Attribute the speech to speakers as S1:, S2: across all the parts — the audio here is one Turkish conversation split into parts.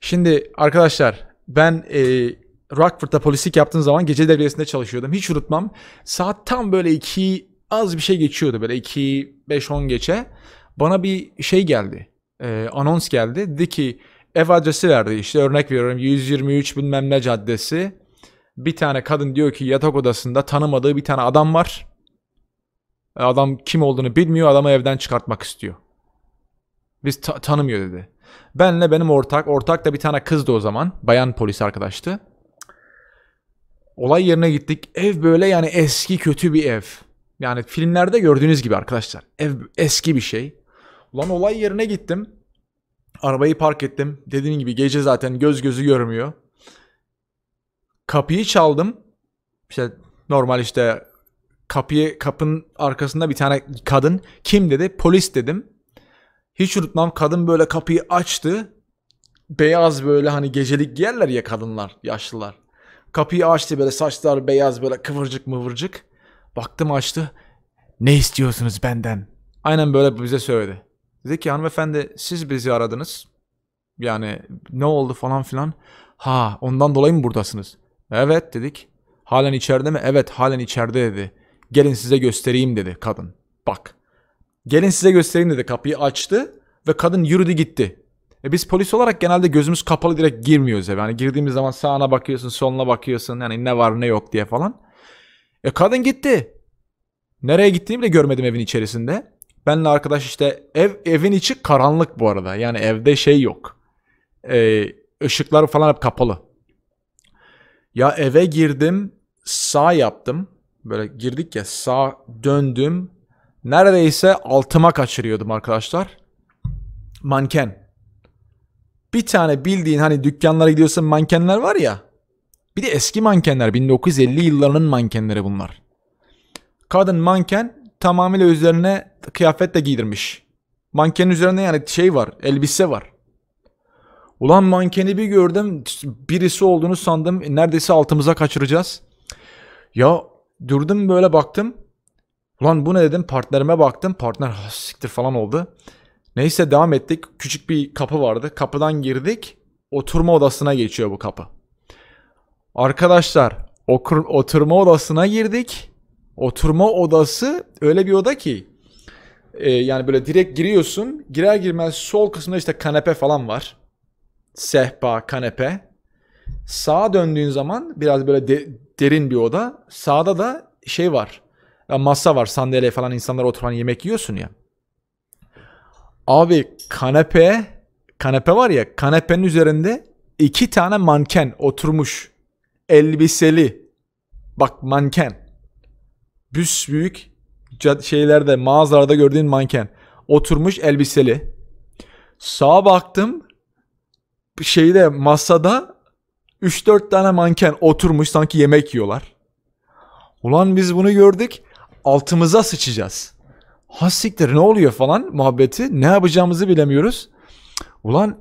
S1: Şimdi arkadaşlar ben e, Rockford'da polislik yaptığım zaman gece devriyesinde çalışıyordum. Hiç unutmam. Saat tam böyle iki az bir şey geçiyordu. Böyle iki beş on geçe. Bana bir şey geldi. E, anons geldi. Dedi ki ev adresi verdi. İşte örnek veriyorum 123 bilmem ne caddesi. Bir tane kadın diyor ki yatak odasında tanımadığı bir tane adam var. E, adam kim olduğunu bilmiyor. Adamı evden çıkartmak istiyor. Biz ta- tanımıyor dedi. Benle benim ortak, ortak da bir tane kızdı o zaman. Bayan polis arkadaştı. Olay yerine gittik. Ev böyle yani eski kötü bir ev. Yani filmlerde gördüğünüz gibi arkadaşlar. Ev eski bir şey. Ulan olay yerine gittim. Arabayı park ettim. Dediğim gibi gece zaten göz gözü görmüyor. Kapıyı çaldım. İşte normal işte kapıyı kapının arkasında bir tane kadın kim dedi? Polis dedim. Hiç unutmam kadın böyle kapıyı açtı. Beyaz böyle hani gecelik giyerler ya kadınlar, yaşlılar. Kapıyı açtı böyle saçlar beyaz böyle kıvırcık mıvırcık. Baktım açtı. Ne istiyorsunuz benden? Aynen böyle bize söyledi. Dedi ki hanımefendi siz bizi aradınız. Yani ne oldu falan filan. Ha ondan dolayı mı buradasınız? Evet dedik. Halen içeride mi? Evet halen içeride dedi. Gelin size göstereyim dedi kadın. Bak. Gelin size göstereyim dedi. Kapıyı açtı ve kadın yürüdü gitti. E biz polis olarak genelde gözümüz kapalı direkt girmiyoruz eve. Yani girdiğimiz zaman sağına bakıyorsun, soluna bakıyorsun. Yani ne var ne yok diye falan. E kadın gitti. Nereye gittiğini bile görmedim evin içerisinde. Benle arkadaş işte ev evin içi karanlık bu arada. Yani evde şey yok. E, ışıklar falan hep kapalı. Ya eve girdim sağ yaptım. Böyle girdik ya sağ döndüm. Neredeyse altıma kaçırıyordum arkadaşlar manken. Bir tane bildiğin hani dükkanlara gidiyorsun mankenler var ya. Bir de eski mankenler 1950 yıllarının mankenleri bunlar. Kadın manken tamamıyla üzerine kıyafet de giydirmiş. Mankenin üzerine yani şey var, elbise var. Ulan mankeni bir gördüm, birisi olduğunu sandım. Neredeyse altımıza kaçıracağız. Ya durdum böyle baktım. Ulan bu ne dedim partnerime baktım. Partner siktir falan oldu. Neyse devam ettik. Küçük bir kapı vardı. Kapıdan girdik. Oturma odasına geçiyor bu kapı. Arkadaşlar okur, oturma odasına girdik. Oturma odası öyle bir oda ki e, yani böyle direkt giriyorsun. Girer girmez sol kısmında işte kanepe falan var. Sehpa, kanepe. Sağa döndüğün zaman biraz böyle de, derin bir oda. Sağda da şey var. Masa var, sandalye falan insanlar oturan yemek yiyorsun ya. Abi kanepe kanepe var ya kanepenin üzerinde iki tane manken oturmuş. Elbiseli. Bak manken. Büs büyük şeylerde mağazalarda gördüğün manken. Oturmuş elbiseli. Sağa baktım şeyde masada 3-4 tane manken oturmuş sanki yemek yiyorlar. Ulan biz bunu gördük altımıza sıçacağız hassiktir ne oluyor falan muhabbeti ne yapacağımızı bilemiyoruz. Ulan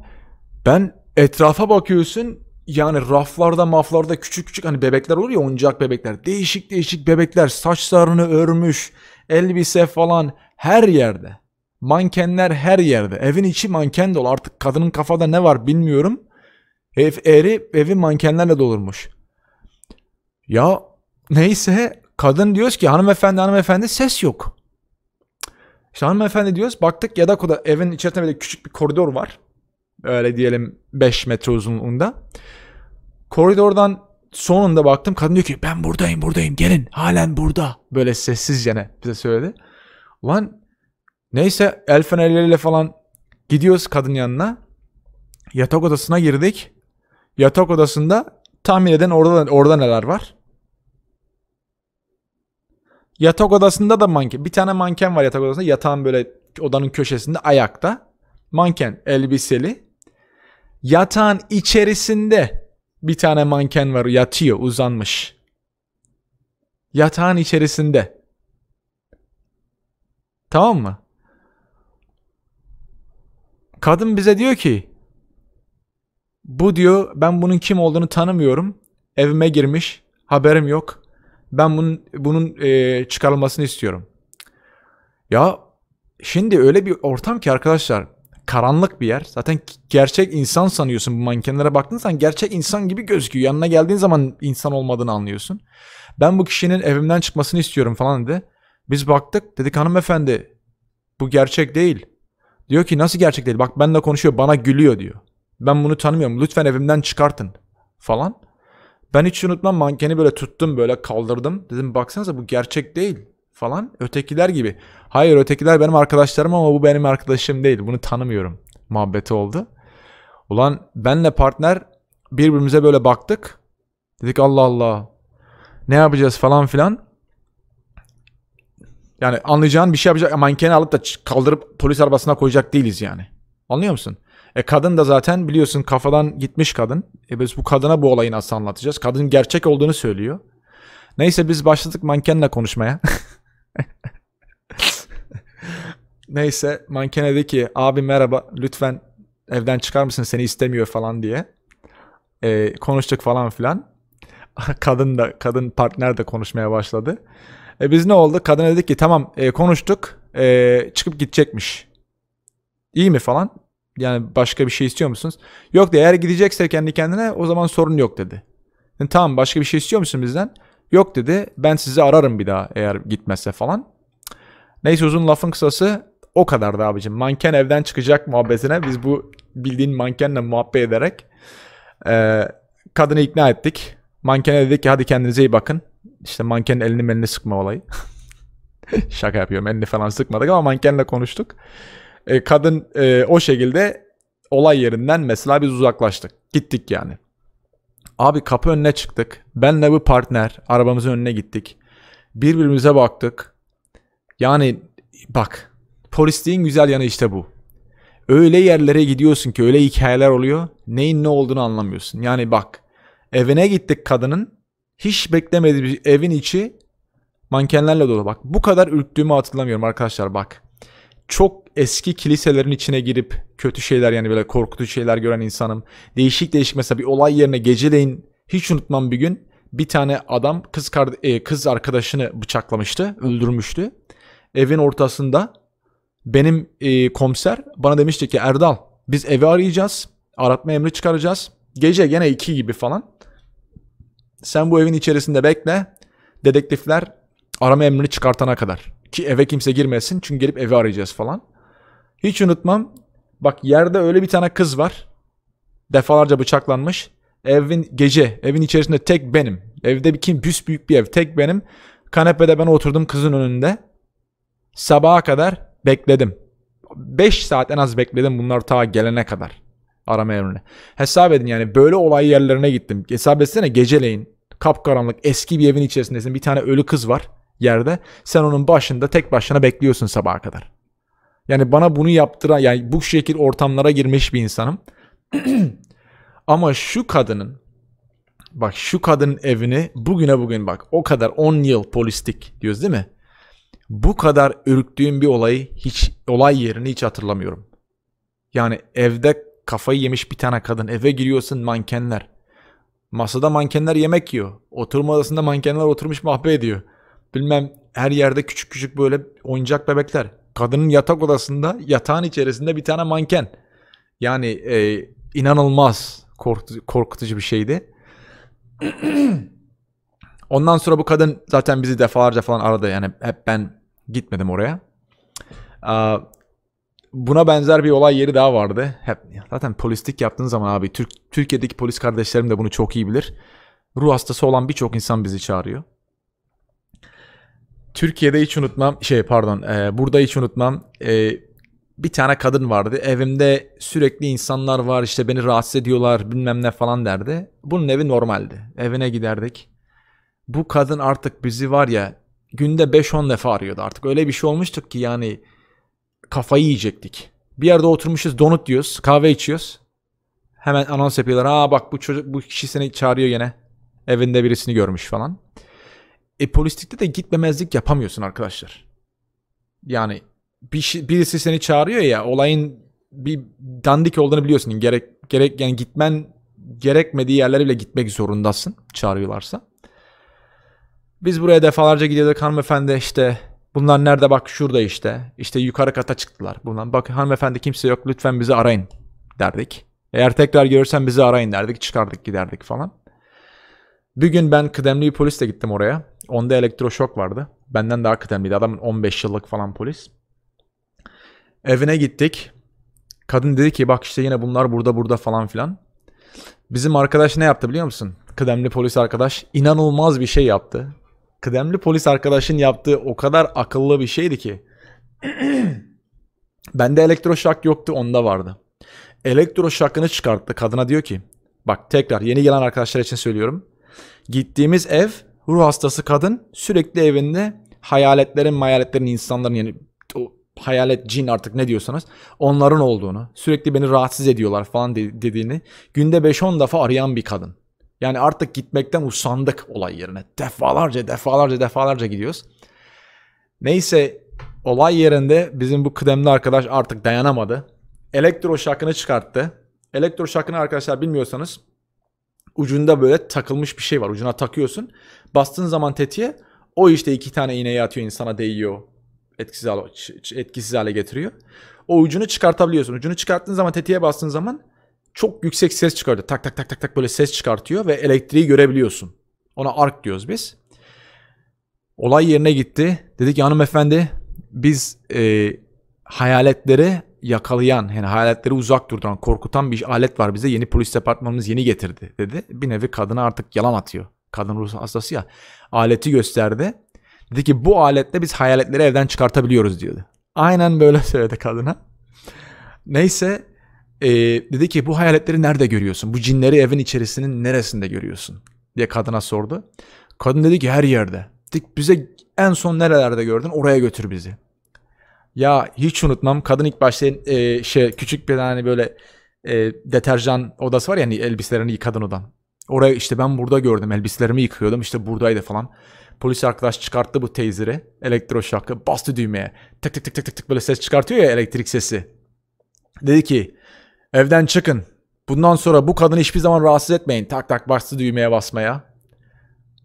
S1: ben etrafa bakıyorsun yani raflarda maflarda küçük küçük hani bebekler olur ya oyuncak bebekler. Değişik değişik bebekler saçlarını örmüş elbise falan her yerde. Mankenler her yerde. Evin içi manken dolu. Artık kadının kafada ne var bilmiyorum. Ev eri evi mankenlerle dolurmuş. Ya neyse kadın diyoruz ki hanımefendi hanımefendi ses yok. İşte hanımefendi diyoruz baktık Yadako'da evin içerisinde böyle küçük bir koridor var. Öyle diyelim 5 metre uzunluğunda. Koridordan sonunda baktım kadın diyor ki ben buradayım buradayım gelin halen burada. Böyle sessiz sessizce bize söyledi. Lan neyse el fenerleriyle falan gidiyoruz kadın yanına. Yatak odasına girdik. Yatak odasında tahmin eden orada, orada neler var. Yatak odasında da manken. Bir tane manken var yatak odasında. Yatağın böyle odanın köşesinde ayakta. Manken elbiseli. Yatağın içerisinde bir tane manken var yatıyor uzanmış. Yatağın içerisinde. Tamam mı? Kadın bize diyor ki bu diyor ben bunun kim olduğunu tanımıyorum. Evime girmiş. Haberim yok. Ben bunun bunun e, çıkarılmasını istiyorum. Ya şimdi öyle bir ortam ki arkadaşlar karanlık bir yer. Zaten gerçek insan sanıyorsun bu mankenlere baktın sen gerçek insan gibi gözüküyor. Yanına geldiğin zaman insan olmadığını anlıyorsun. Ben bu kişinin evimden çıkmasını istiyorum falan dedi. Biz baktık dedik hanımefendi bu gerçek değil. Diyor ki nasıl gerçek değil? Bak benimle konuşuyor bana gülüyor diyor. Ben bunu tanımıyorum lütfen evimden çıkartın falan. Ben hiç unutmam mankeni böyle tuttum böyle kaldırdım. Dedim baksanıza bu gerçek değil falan. Ötekiler gibi. Hayır ötekiler benim arkadaşlarım ama bu benim arkadaşım değil. Bunu tanımıyorum. Muhabbeti oldu. Ulan benle partner birbirimize böyle baktık. Dedik Allah Allah. Ne yapacağız falan filan. Yani anlayacağın bir şey yapacak. Mankeni alıp da kaldırıp polis arabasına koyacak değiliz yani. Anlıyor musun? E, kadın da zaten biliyorsun kafadan gitmiş kadın. E, biz bu kadına bu olayı nasıl anlatacağız? Kadın gerçek olduğunu söylüyor. Neyse biz başladık mankenle konuşmaya. Neyse manken dedi ki abi merhaba lütfen evden çıkar mısın seni istemiyor falan diye. E, konuştuk falan filan. kadın da kadın partner de konuşmaya başladı. E, biz ne oldu? Kadın dedi ki tamam e, konuştuk e, çıkıp gidecekmiş. İyi mi falan? Yani başka bir şey istiyor musunuz? Yok dedi. eğer gidecekse kendi kendine o zaman sorun yok dedi. Yani, tamam başka bir şey istiyor musun bizden? Yok dedi. Ben sizi ararım bir daha eğer gitmezse falan. Neyse uzun lafın kısası o kadar da abicim. Manken evden çıkacak muhabbetine biz bu bildiğin mankenle muhabbet ederek e, kadını ikna ettik. Mankene dedik ki hadi kendinize iyi bakın. İşte mankenin elini melini sıkma olayı. Şaka yapıyorum elini falan sıkmadık ama mankenle konuştuk. E, kadın e, o şekilde olay yerinden mesela biz uzaklaştık. Gittik yani. Abi kapı önüne çıktık. Benle bu partner arabamızın önüne gittik. Birbirimize baktık. Yani bak polisliğin güzel yanı işte bu. Öyle yerlere gidiyorsun ki öyle hikayeler oluyor. Neyin ne olduğunu anlamıyorsun. Yani bak evine gittik kadının. Hiç beklemediği bir evin içi mankenlerle dolu. Bak bu kadar ürktüğümü hatırlamıyorum arkadaşlar bak. Çok eski kiliselerin içine girip kötü şeyler yani böyle korkutucu şeyler gören insanım. Değişik değişik mesela bir olay yerine geceleyin hiç unutmam bir gün bir tane adam kız e, kız arkadaşını bıçaklamıştı, öldürmüştü. Evin ortasında benim e, komiser bana demişti ki Erdal biz evi arayacağız. Aratma emri çıkaracağız. Gece gene iki gibi falan. Sen bu evin içerisinde bekle. Dedektifler arama emrini çıkartana kadar. Ki eve kimse girmesin çünkü gelip evi arayacağız falan. Hiç unutmam. Bak yerde öyle bir tane kız var. Defalarca bıçaklanmış. Evin gece, evin içerisinde tek benim. Evde bir kim büs büyük bir ev, tek benim. Kanepede ben oturdum kızın önünde. Sabaha kadar bekledim. 5 saat en az bekledim bunlar ta gelene kadar. Arama yerine. Hesap edin yani böyle olay yerlerine gittim. Hesap etsene geceleyin. Kapkaranlık eski bir evin içerisindesin. Bir tane ölü kız var yerde. Sen onun başında tek başına bekliyorsun sabaha kadar. Yani bana bunu yaptıran yani bu şekil ortamlara girmiş bir insanım. Ama şu kadının bak şu kadının evini bugüne bugün bak o kadar 10 yıl polistik diyoruz değil mi? Bu kadar ürktüğüm bir olayı hiç olay yerini hiç hatırlamıyorum. Yani evde kafayı yemiş bir tane kadın eve giriyorsun mankenler. Masada mankenler yemek yiyor. Oturma odasında mankenler oturmuş mahve ediyor. Bilmem her yerde küçük küçük böyle oyuncak bebekler. Kadının yatak odasında yatağın içerisinde bir tane manken. Yani e, inanılmaz korkutucu, korkutucu bir şeydi. Ondan sonra bu kadın zaten bizi defalarca falan aradı. Yani hep ben gitmedim oraya. Ee, buna benzer bir olay yeri daha vardı. Hep zaten polislik yaptığın zaman abi Türk Türkiye'deki polis kardeşlerim de bunu çok iyi bilir. Ruh hastası olan birçok insan bizi çağırıyor. Türkiye'de hiç unutmam şey pardon e, burada hiç unutmam e, bir tane kadın vardı evimde sürekli insanlar var işte beni rahatsız ediyorlar bilmem ne falan derdi. Bunun evi normaldi evine giderdik. Bu kadın artık bizi var ya günde 5-10 defa arıyordu artık öyle bir şey olmuştuk ki yani kafayı yiyecektik. Bir yerde oturmuşuz donut diyoruz kahve içiyoruz. Hemen anons yapıyorlar. Aa bak bu çocuk bu kişi seni çağırıyor yine Evinde birisini görmüş falan. E polislikte de gitmemezlik yapamıyorsun arkadaşlar. Yani bir, şey, birisi seni çağırıyor ya olayın bir dandik olduğunu biliyorsun. Gerek gerek yani gitmen gerekmediği yerlere bile gitmek zorundasın çağırıyorlarsa. Biz buraya defalarca gidiyorduk hanımefendi işte bunlar nerede bak şurada işte işte yukarı kata çıktılar bunlar bak hanımefendi kimse yok lütfen bizi arayın derdik. Eğer tekrar görürsen bizi arayın derdik çıkardık giderdik falan. Bir gün ben kıdemli bir polisle gittim oraya. Onda elektroşok vardı. Benden daha kıdemliydi. adam. 15 yıllık falan polis. Evine gittik. Kadın dedi ki bak işte yine bunlar burada burada falan filan. Bizim arkadaş ne yaptı biliyor musun? Kıdemli polis arkadaş inanılmaz bir şey yaptı. Kıdemli polis arkadaşın yaptığı o kadar akıllı bir şeydi ki. Bende elektroşak yoktu onda vardı. Elektroşakını çıkarttı. Kadına diyor ki bak tekrar yeni gelen arkadaşlar için söylüyorum. Gittiğimiz ev ruh hastası kadın sürekli evinde hayaletlerin mayaletlerin insanların yani o hayalet cin artık ne diyorsanız onların olduğunu sürekli beni rahatsız ediyorlar falan dediğini günde 5-10 defa arayan bir kadın. Yani artık gitmekten usandık olay yerine. Defalarca defalarca defalarca gidiyoruz. Neyse olay yerinde bizim bu kıdemli arkadaş artık dayanamadı. Elektro şakını çıkarttı. Elektro şakını arkadaşlar bilmiyorsanız ucunda böyle takılmış bir şey var. Ucuna takıyorsun Bastığın zaman tetiğe o işte iki tane iğneyi atıyor insana değiyor. Etkisiz hale, etkisiz hale getiriyor. O ucunu çıkartabiliyorsun. Ucunu çıkarttığın zaman tetiğe bastığın zaman çok yüksek ses çıkartıyor. Tak tak tak tak tak böyle ses çıkartıyor ve elektriği görebiliyorsun. Ona ark diyoruz biz. Olay yerine gitti. Dedik ki hanımefendi biz e, hayaletleri yakalayan yani hayaletleri uzak durduran korkutan bir alet var bize yeni polis departmanımız yeni getirdi dedi. Bir nevi kadına artık yalan atıyor kadın ruh hastası ya aleti gösterdi. Dedi ki bu aletle biz hayaletleri evden çıkartabiliyoruz diyordu. Aynen böyle söyledi kadına. Neyse e, dedi ki bu hayaletleri nerede görüyorsun? Bu cinleri evin içerisinin neresinde görüyorsun? diye kadına sordu. Kadın dedi ki her yerde. Dedik bize en son nerelerde gördün oraya götür bizi. Ya hiç unutmam kadın ilk başta e, şey küçük bir tane böyle e, deterjan odası var ya hani elbiselerini yıkadın odan. Oraya işte ben burada gördüm elbiselerimi yıkıyordum işte buradaydı falan. Polis arkadaş çıkarttı bu teyzeri elektroşakı bastı düğmeye tık tık tık tık tık tık böyle ses çıkartıyor ya elektrik sesi. Dedi ki evden çıkın bundan sonra bu kadını hiçbir zaman rahatsız etmeyin tak tak bastı düğmeye basmaya.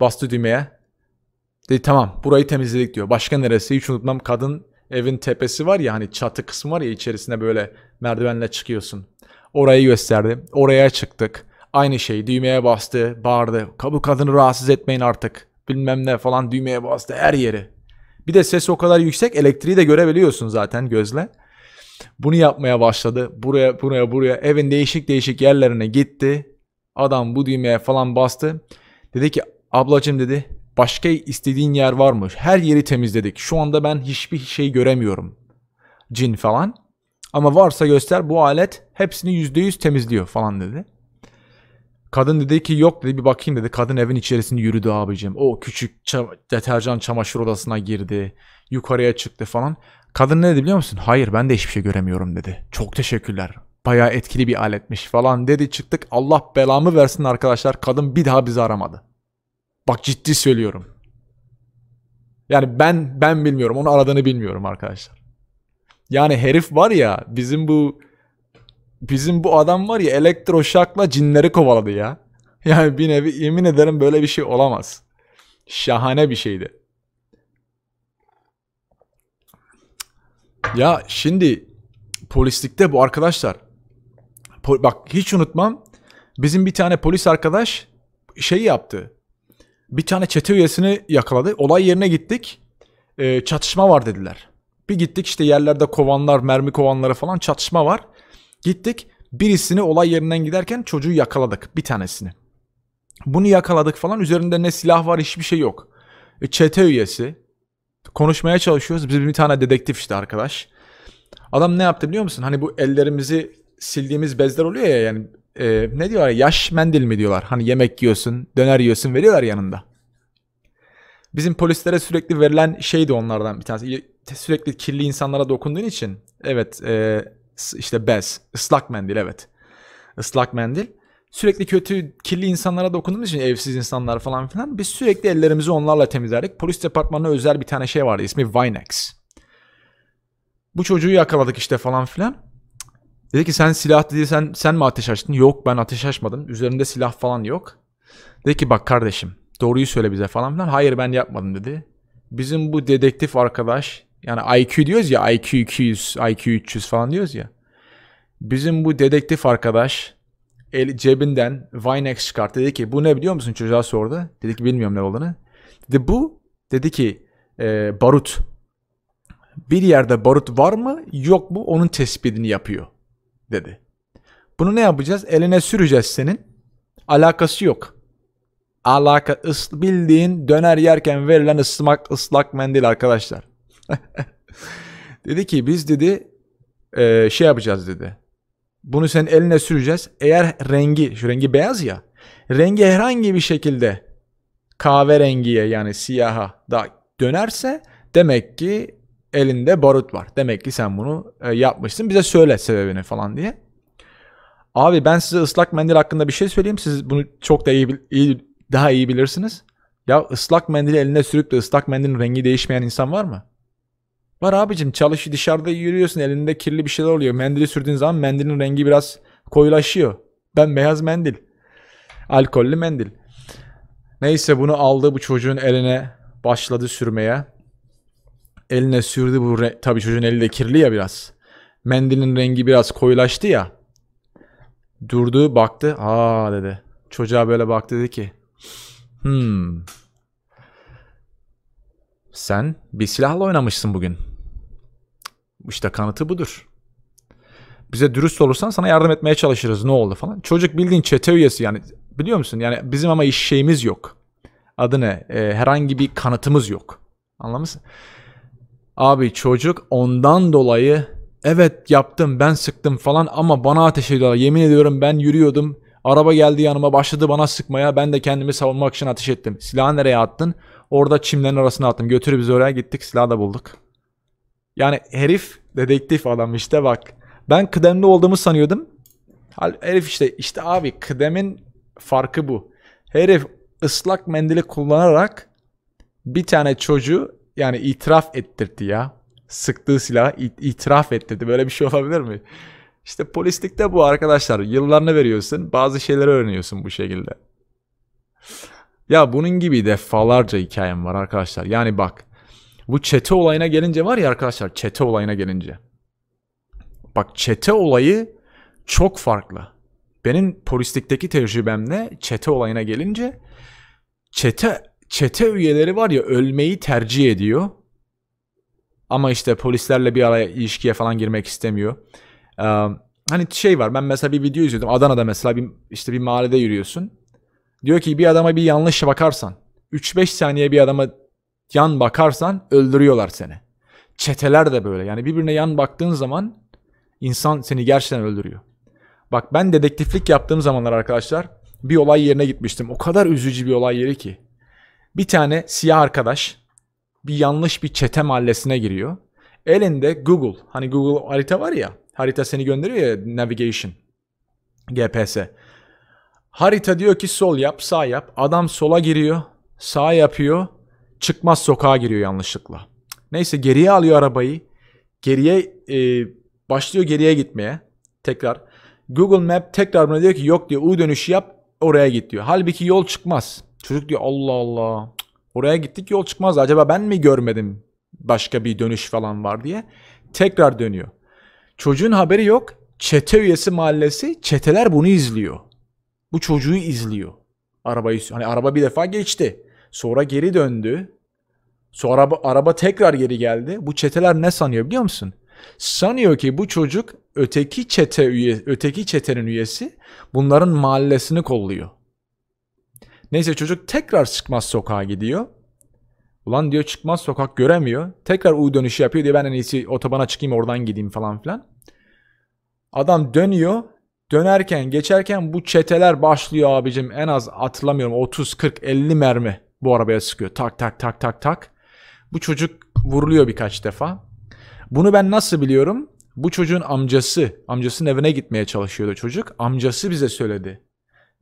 S1: Bastı düğmeye. Dedi tamam burayı temizledik diyor. Başka neresi hiç unutmam kadın evin tepesi var ya hani çatı kısmı var ya içerisine böyle merdivenle çıkıyorsun. Orayı gösterdi. Oraya çıktık. Aynı şey düğmeye bastı, bağırdı. Kabuk kadını rahatsız etmeyin artık. Bilmem ne falan düğmeye bastı her yeri. Bir de ses o kadar yüksek elektriği de görebiliyorsun zaten gözle. Bunu yapmaya başladı. Buraya buraya buraya evin değişik değişik yerlerine gitti. Adam bu düğmeye falan bastı. Dedi ki ablacım dedi başka istediğin yer var mı? Her yeri temizledik. Şu anda ben hiçbir şey göremiyorum. Cin falan. Ama varsa göster bu alet hepsini %100 temizliyor falan dedi. Kadın dedi ki yok dedi bir bakayım dedi. Kadın evin içerisinde yürüdü abicim. O küçük çam deterjan çamaşır odasına girdi. Yukarıya çıktı falan. Kadın ne dedi biliyor musun? Hayır ben de hiçbir şey göremiyorum dedi. Çok teşekkürler. Bayağı etkili bir aletmiş falan dedi çıktık. Allah belamı versin arkadaşlar. Kadın bir daha bizi aramadı. Bak ciddi söylüyorum. Yani ben ben bilmiyorum. Onu aradığını bilmiyorum arkadaşlar. Yani herif var ya bizim bu bizim bu adam var ya elektroşakla cinleri kovaladı ya. Yani bir nevi yemin ederim böyle bir şey olamaz. Şahane bir şeydi. Ya şimdi polislikte bu arkadaşlar. Po- bak hiç unutmam. Bizim bir tane polis arkadaş şey yaptı. Bir tane çete üyesini yakaladı. Olay yerine gittik. E, çatışma var dediler. Bir gittik işte yerlerde kovanlar, mermi kovanları falan çatışma var. Gittik birisini olay yerinden giderken çocuğu yakaladık bir tanesini. Bunu yakaladık falan üzerinde ne silah var hiçbir şey yok. E, çete üyesi. Konuşmaya çalışıyoruz. Biz bir tane dedektif işte arkadaş. Adam ne yaptı biliyor musun? Hani bu ellerimizi sildiğimiz bezler oluyor ya yani e, ne diyorlar yaş mendil mi diyorlar. Hani yemek yiyorsun, döner yiyorsun veriyorlar yanında. Bizim polislere sürekli verilen şeydi onlardan bir tanesi. Sürekli kirli insanlara dokunduğun için evet e, işte bez, ıslak mendil evet. Islak mendil. Sürekli kötü, kirli insanlara dokunduğumuz için evsiz insanlar falan filan biz sürekli ellerimizi onlarla temizlerdik. Polis departmanına özel bir tane şey vardı ismi Vinex. Bu çocuğu yakaladık işte falan filan. Dedi ki sen silah dedi sen, sen mi ateş açtın? Yok ben ateş açmadım. Üzerinde silah falan yok. Dedi ki bak kardeşim doğruyu söyle bize falan filan. Hayır ben yapmadım dedi. Bizim bu dedektif arkadaş yani IQ diyoruz ya IQ 200, IQ 300 falan diyoruz ya. Bizim bu dedektif arkadaş el, cebinden Vinex çıkarttı. Dedi ki bu ne biliyor musun çocuğa sordu. Dedi ki bilmiyorum ne olduğunu. Dedi bu dedi ki e, barut. Bir yerde barut var mı yok mu onun tespitini yapıyor dedi. Bunu ne yapacağız? Eline süreceğiz senin. Alakası yok. Alaka, ıs, bildiğin döner yerken verilen ıslak ıslak mendil arkadaşlar. dedi ki biz dedi e, şey yapacağız dedi. Bunu sen eline süreceğiz. Eğer rengi, şu rengi beyaz ya. Rengi herhangi bir şekilde kahverengiye yani siyaha da dönerse demek ki elinde barut var. Demek ki sen bunu e, yapmışsın. Bize söyle sebebini falan diye. Abi ben size ıslak mendil hakkında bir şey söyleyeyim. Siz bunu çok da iyi, iyi daha iyi bilirsiniz. Ya ıslak mendili eline sürüp de ıslak mendilin rengi değişmeyen insan var mı? Var abicim çalışı dışarıda yürüyorsun elinde kirli bir şeyler oluyor. Mendili sürdüğün zaman mendilin rengi biraz koyulaşıyor. Ben beyaz mendil. Alkollü mendil. Neyse bunu aldı bu çocuğun eline başladı sürmeye. Eline sürdü bu re- tabii çocuğun eli de kirli ya biraz. Mendilin rengi biraz koyulaştı ya. Durdu baktı. Aa dedi. Çocuğa böyle baktı dedi ki. Hmm. Sen bir silahla oynamışsın bugün. İşte kanıtı budur. Bize dürüst olursan sana yardım etmeye çalışırız ne oldu falan. Çocuk bildiğin çete üyesi yani biliyor musun? Yani bizim ama iş şeyimiz yok. Adı ne? E, herhangi bir kanıtımız yok. Anlamışsın? Abi çocuk ondan dolayı evet yaptım ben sıktım falan ama bana ateş ediyorlar. Yemin ediyorum ben yürüyordum. Araba geldi yanıma başladı bana sıkmaya. Ben de kendimi savunmak için ateş ettim. Silahı nereye attın? Orada çimlerin arasına attım. Götürü biz oraya gittik silahı da bulduk. Yani herif dedektif adam işte bak. Ben kıdemli olduğumu sanıyordum. Herif işte işte abi kıdemin farkı bu. Herif ıslak mendili kullanarak bir tane çocuğu yani itiraf ettirdi ya. Sıktığı silahı itiraf ettirdi. Böyle bir şey olabilir mi? İşte polislikte bu arkadaşlar. Yıllarını veriyorsun. Bazı şeyleri öğreniyorsun bu şekilde. Ya bunun gibi defalarca hikayem var arkadaşlar. Yani bak bu çete olayına gelince var ya arkadaşlar çete olayına gelince. Bak çete olayı çok farklı. Benim polislikteki tecrübemle çete olayına gelince çete çete üyeleri var ya ölmeyi tercih ediyor. Ama işte polislerle bir araya ilişkiye falan girmek istemiyor. Ee, hani şey var ben mesela bir video izliyordum Adana'da mesela bir, işte bir mahallede yürüyorsun. Diyor ki bir adama bir yanlış bakarsan 3-5 saniye bir adama yan bakarsan öldürüyorlar seni. Çeteler de böyle. Yani birbirine yan baktığın zaman insan seni gerçekten öldürüyor. Bak ben dedektiflik yaptığım zamanlar arkadaşlar bir olay yerine gitmiştim. O kadar üzücü bir olay yeri ki. Bir tane siyah arkadaş bir yanlış bir çete mahallesine giriyor. Elinde Google, hani Google harita var ya, harita seni gönderiyor ya navigation, GPS. Harita diyor ki sol yap, sağ yap. Adam sola giriyor, sağ yapıyor çıkmaz sokağa giriyor yanlışlıkla. Neyse geriye alıyor arabayı. Geriye e, başlıyor geriye gitmeye. Tekrar. Google Map tekrar buna diyor ki yok diyor U dönüşü yap oraya git diyor. Halbuki yol çıkmaz. Çocuk diyor Allah Allah. Oraya gittik yol çıkmaz. Acaba ben mi görmedim başka bir dönüş falan var diye. Tekrar dönüyor. Çocuğun haberi yok. Çete üyesi mahallesi çeteler bunu izliyor. Bu çocuğu izliyor. Arabayı hani araba bir defa geçti. Sonra geri döndü. Sonra araba, araba tekrar geri geldi. Bu çeteler ne sanıyor biliyor musun? Sanıyor ki bu çocuk öteki çete üye, öteki çetenin üyesi bunların mahallesini kolluyor. Neyse çocuk tekrar çıkmaz sokağa gidiyor. Ulan diyor çıkmaz sokak göremiyor. Tekrar U dönüşü yapıyor diye ben en iyisi otobana çıkayım oradan gideyim falan filan. Adam dönüyor. Dönerken geçerken bu çeteler başlıyor abicim en az hatırlamıyorum 30 40 50 mermi bu arabaya sıkıyor. Tak tak tak tak tak. Bu çocuk vuruluyor birkaç defa. Bunu ben nasıl biliyorum? Bu çocuğun amcası, amcasının evine gitmeye çalışıyordu çocuk. Amcası bize söyledi.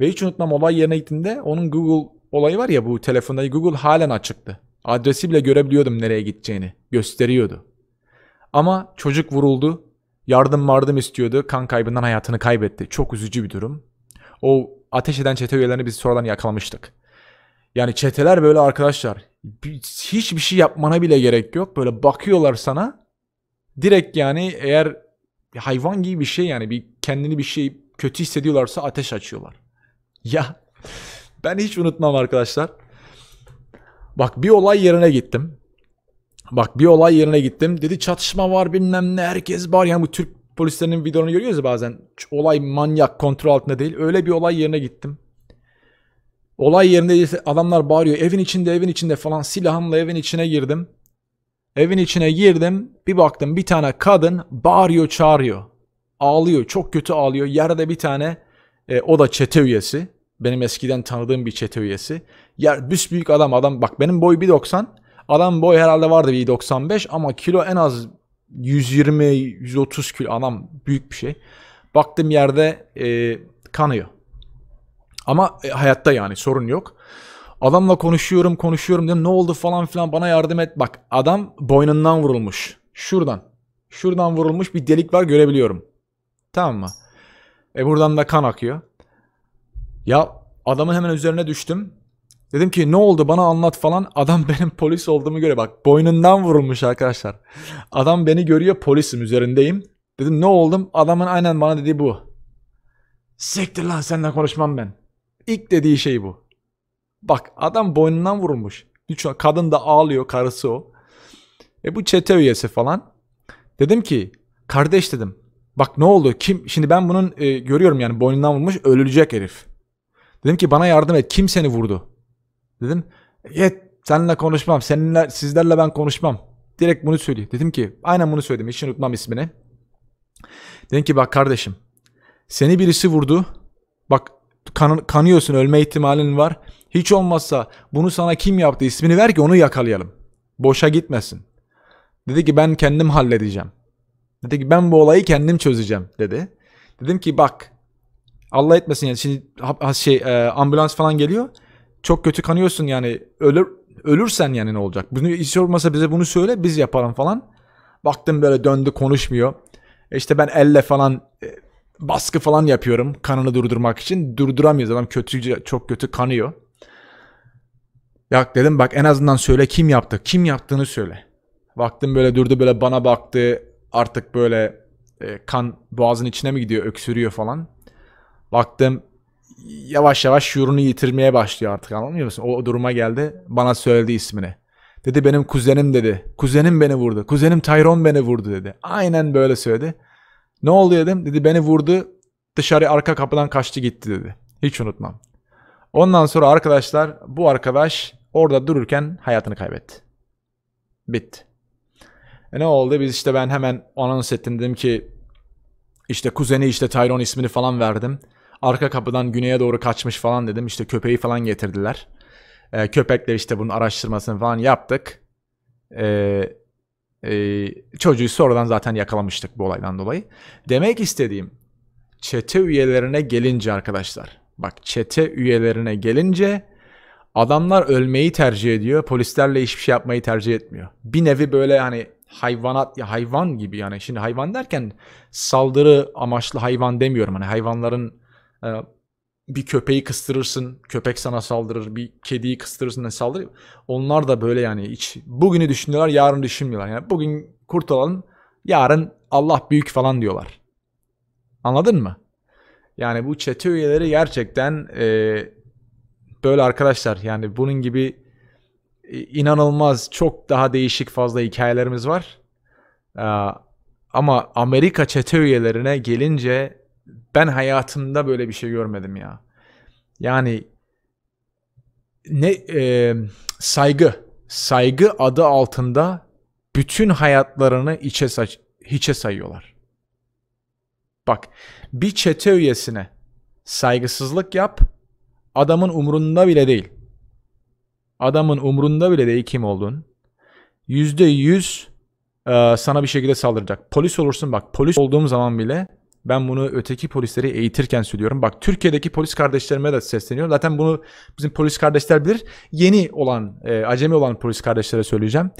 S1: Ve hiç unutmam olay yerine gittiğimde onun Google olayı var ya bu telefonda Google halen açıktı. Adresi bile görebiliyordum nereye gideceğini. Gösteriyordu. Ama çocuk vuruldu. Yardım mardım istiyordu. Kan kaybından hayatını kaybetti. Çok üzücü bir durum. O ateş eden çete üyelerini biz sonradan yakalamıştık. Yani çeteler böyle arkadaşlar. Hiçbir şey yapmana bile gerek yok. Böyle bakıyorlar sana. Direkt yani eğer hayvan gibi bir şey yani bir kendini bir şey kötü hissediyorlarsa ateş açıyorlar. Ya ben hiç unutmam arkadaşlar. Bak bir olay yerine gittim. Bak bir olay yerine gittim. Dedi çatışma var bilmem ne herkes var. Yani bu Türk polislerinin videolarını görüyoruz ya bazen. Olay manyak kontrol altında değil. Öyle bir olay yerine gittim. Olay yerinde adamlar bağırıyor evin içinde evin içinde falan silahımla evin içine girdim. Evin içine girdim bir baktım bir tane kadın bağırıyor çağırıyor. Ağlıyor çok kötü ağlıyor yerde bir tane e, o da çete üyesi. Benim eskiden tanıdığım bir çete üyesi. Yer büyük adam adam bak benim boy 1.90. Adam boy herhalde vardı 1.95 ama kilo en az 120-130 kilo adam büyük bir şey. Baktım yerde e, kanıyor. Ama e, hayatta yani sorun yok. Adamla konuşuyorum konuşuyorum dedim ne oldu falan filan bana yardım et. Bak adam boynundan vurulmuş. Şuradan. Şuradan vurulmuş bir delik var görebiliyorum. Tamam mı? E buradan da kan akıyor. Ya adamın hemen üzerine düştüm. Dedim ki ne oldu bana anlat falan. Adam benim polis olduğumu göre bak boynundan vurulmuş arkadaşlar. Adam beni görüyor polisim üzerindeyim. Dedim ne oldum? Adamın aynen bana dediği bu. Siktir lan seninle konuşmam ben. İlk dediği şey bu. Bak adam boynundan vurulmuş. kadın da ağlıyor karısı o. E bu çete üyesi falan. Dedim ki kardeş dedim. Bak ne oldu kim şimdi ben bunun e, görüyorum yani boynundan vurmuş ölülecek herif. Dedim ki bana yardım et kim seni vurdu? Dedim yet seninle konuşmam seninle sizlerle ben konuşmam. Direkt bunu söyleyeyim. Dedim ki aynen bunu söyledim hiç unutmam ismini. Dedim ki bak kardeşim seni birisi vurdu. Bak kan, kanıyorsun ölme ihtimalin var. Hiç olmazsa bunu sana kim yaptı ismini ver ki onu yakalayalım. Boşa gitmesin. Dedi ki ben kendim halledeceğim. Dedi ki ben bu olayı kendim çözeceğim dedi. Dedim ki bak Allah etmesin yani şimdi şey e, ambulans falan geliyor. Çok kötü kanıyorsun yani ölür ölürsen yani ne olacak? Bunu hiç olmasa bize bunu söyle biz yaparım falan. Baktım böyle döndü konuşmuyor. E, işte ben elle falan e, baskı falan yapıyorum kanını durdurmak için. Durduramıyoruz adam kötüce çok kötü kanıyor. Ya dedim bak en azından söyle kim yaptı. Kim yaptığını söyle. Baktım böyle durdu böyle bana baktı. Artık böyle e, kan boğazın içine mi gidiyor öksürüyor falan. Baktım yavaş yavaş şuurunu yitirmeye başlıyor artık anlamıyor musun? O duruma geldi bana söyledi ismini. Dedi benim kuzenim dedi. Kuzenim beni vurdu. Kuzenim Tayron beni vurdu dedi. Aynen böyle söyledi. Ne oldu dedim. Dedi beni vurdu. Dışarı arka kapıdan kaçtı gitti dedi. Hiç unutmam. Ondan sonra arkadaşlar bu arkadaş orada dururken hayatını kaybetti. Bitti. E ne oldu? Biz işte ben hemen anons ettim. Dedim ki işte kuzeni işte Tyrone ismini falan verdim. Arka kapıdan güneye doğru kaçmış falan dedim. İşte köpeği falan getirdiler. E, köpekler işte bunun araştırmasını falan yaptık. E, ee, çocuğu sonradan zaten yakalamıştık bu olaydan dolayı. Demek istediğim çete üyelerine gelince arkadaşlar. Bak çete üyelerine gelince adamlar ölmeyi tercih ediyor. Polislerle hiçbir şey yapmayı tercih etmiyor. Bir nevi böyle hani hayvanat ya hayvan gibi yani şimdi hayvan derken saldırı amaçlı hayvan demiyorum. Hani hayvanların e, bir köpeği kıstırırsın, köpek sana saldırır, bir kediyi kıstırırsın, ne saldırır. Onlar da böyle yani hiç bugünü düşünüyorlar, yarın düşünmüyorlar. Yani bugün kurtulalım, yarın Allah büyük falan diyorlar. Anladın mı? Yani bu çete üyeleri gerçekten e, böyle arkadaşlar. Yani bunun gibi e, inanılmaz çok daha değişik fazla hikayelerimiz var. E, ama Amerika çete üyelerine gelince ben hayatımda böyle bir şey görmedim ya. Yani ne e, saygı, saygı adı altında bütün hayatlarını içe saç, hiçe sayıyorlar. Bak, bir çete üyesine saygısızlık yap, adamın umrunda bile değil. Adamın umrunda bile değil kim olduğun. Yüzde yüz e, sana bir şekilde saldıracak. Polis olursun bak, polis olduğum zaman bile ben bunu öteki polisleri eğitirken söylüyorum. Bak Türkiye'deki polis kardeşlerime de sesleniyorum. Zaten bunu bizim polis kardeşler bilir. Yeni olan, e, acemi olan polis kardeşlere söyleyeceğim.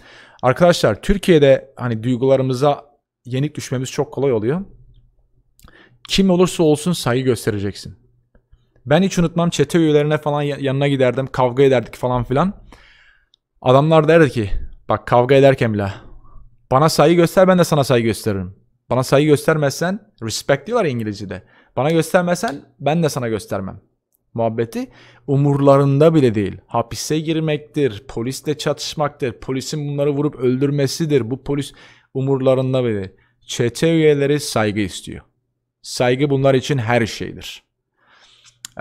S1: Arkadaşlar Türkiye'de hani duygularımıza yenik düşmemiz çok kolay oluyor. Kim olursa olsun saygı göstereceksin. Ben hiç unutmam çete üyelerine falan yanına giderdim. Kavga ederdik falan filan. Adamlar derdi ki bak kavga ederken bile bana saygı göster ben de sana saygı gösteririm. Bana sayı göstermezsen respect diyorlar İngilizce'de. Bana göstermezsen ben de sana göstermem. Muhabbeti umurlarında bile değil. Hapise girmektir, polisle çatışmaktır, polisin bunları vurup öldürmesidir. Bu polis umurlarında bile Çete üyeleri saygı istiyor. Saygı bunlar için her şeydir.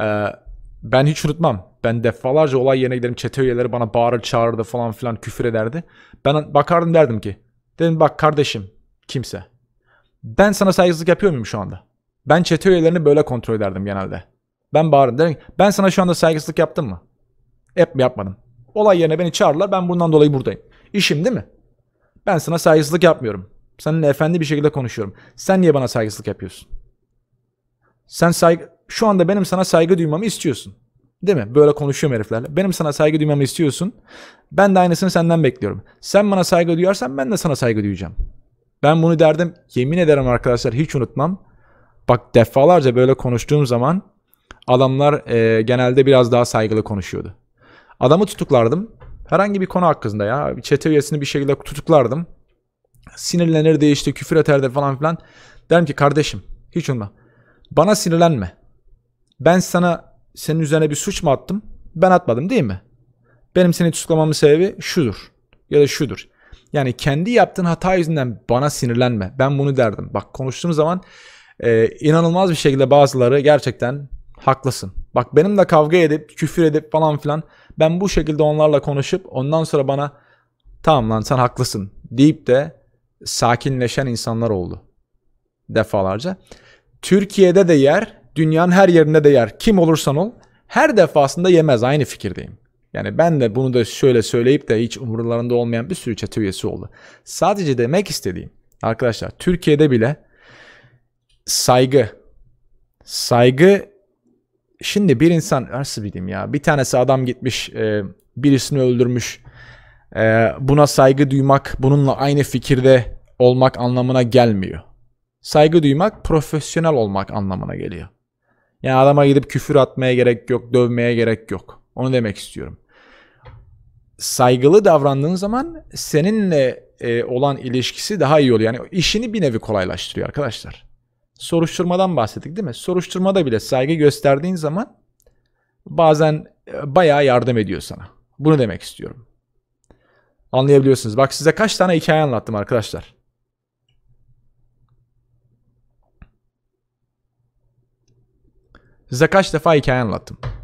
S1: Ee, ben hiç unutmam. Ben defalarca olay yerine giderim. Çete üyeleri bana bağırır çağırırdı falan filan küfür ederdi. Ben bakardım derdim ki. Dedim bak kardeşim kimse. Ben sana saygısızlık yapıyor muyum şu anda? Ben çete üyelerini böyle kontrol ederdim genelde. Ben bağırırım derim ben sana şu anda saygısızlık yaptım mı? Hep mi yapmadım? Olay yerine beni çağırırlar ben bundan dolayı buradayım. İşim değil mi? Ben sana saygısızlık yapmıyorum. Seninle efendi bir şekilde konuşuyorum. Sen niye bana saygısızlık yapıyorsun? Sen saygı... Şu anda benim sana saygı duymamı istiyorsun. Değil mi? Böyle konuşuyorum heriflerle. Benim sana saygı duymamı istiyorsun. Ben de aynısını senden bekliyorum. Sen bana saygı duyarsan ben de sana saygı duyacağım. Ben bunu derdim yemin ederim arkadaşlar hiç unutmam. Bak defalarca böyle konuştuğum zaman adamlar e, genelde biraz daha saygılı konuşuyordu. Adamı tutuklardım. Herhangi bir konu hakkında ya. Çete üyesini bir şekilde tutuklardım. Sinirlenir değişti küfür ederdi falan filan. Derim ki kardeşim hiç unutma. Bana sinirlenme. Ben sana senin üzerine bir suç mu attım? Ben atmadım değil mi? Benim seni tutuklamamın sebebi şudur. Ya da şudur. Yani kendi yaptığın hata yüzünden bana sinirlenme. Ben bunu derdim. Bak konuştuğum zaman e, inanılmaz bir şekilde bazıları gerçekten haklısın. Bak benim de kavga edip küfür edip falan filan ben bu şekilde onlarla konuşup ondan sonra bana tamam lan sen haklısın deyip de sakinleşen insanlar oldu defalarca. Türkiye'de de yer, dünyanın her yerinde de yer. Kim olursan ol her defasında yemez aynı fikirdeyim. Yani ben de bunu da şöyle söyleyip de hiç umurlarında olmayan bir sürü çete üyesi oldu. Sadece demek istediğim arkadaşlar Türkiye'de bile saygı saygı şimdi bir insan nasıl bileyim ya bir tanesi adam gitmiş e, birisini öldürmüş e, buna saygı duymak bununla aynı fikirde olmak anlamına gelmiyor. Saygı duymak profesyonel olmak anlamına geliyor. Yani adama gidip küfür atmaya gerek yok, dövmeye gerek yok. Onu demek istiyorum saygılı davrandığın zaman seninle e, olan ilişkisi daha iyi oluyor. Yani işini bir nevi kolaylaştırıyor arkadaşlar. Soruşturmadan bahsettik değil mi? Soruşturmada bile saygı gösterdiğin zaman bazen e, bayağı yardım ediyor sana. Bunu demek istiyorum. Anlayabiliyorsunuz. Bak size kaç tane hikaye anlattım arkadaşlar. Size kaç defa hikaye anlattım.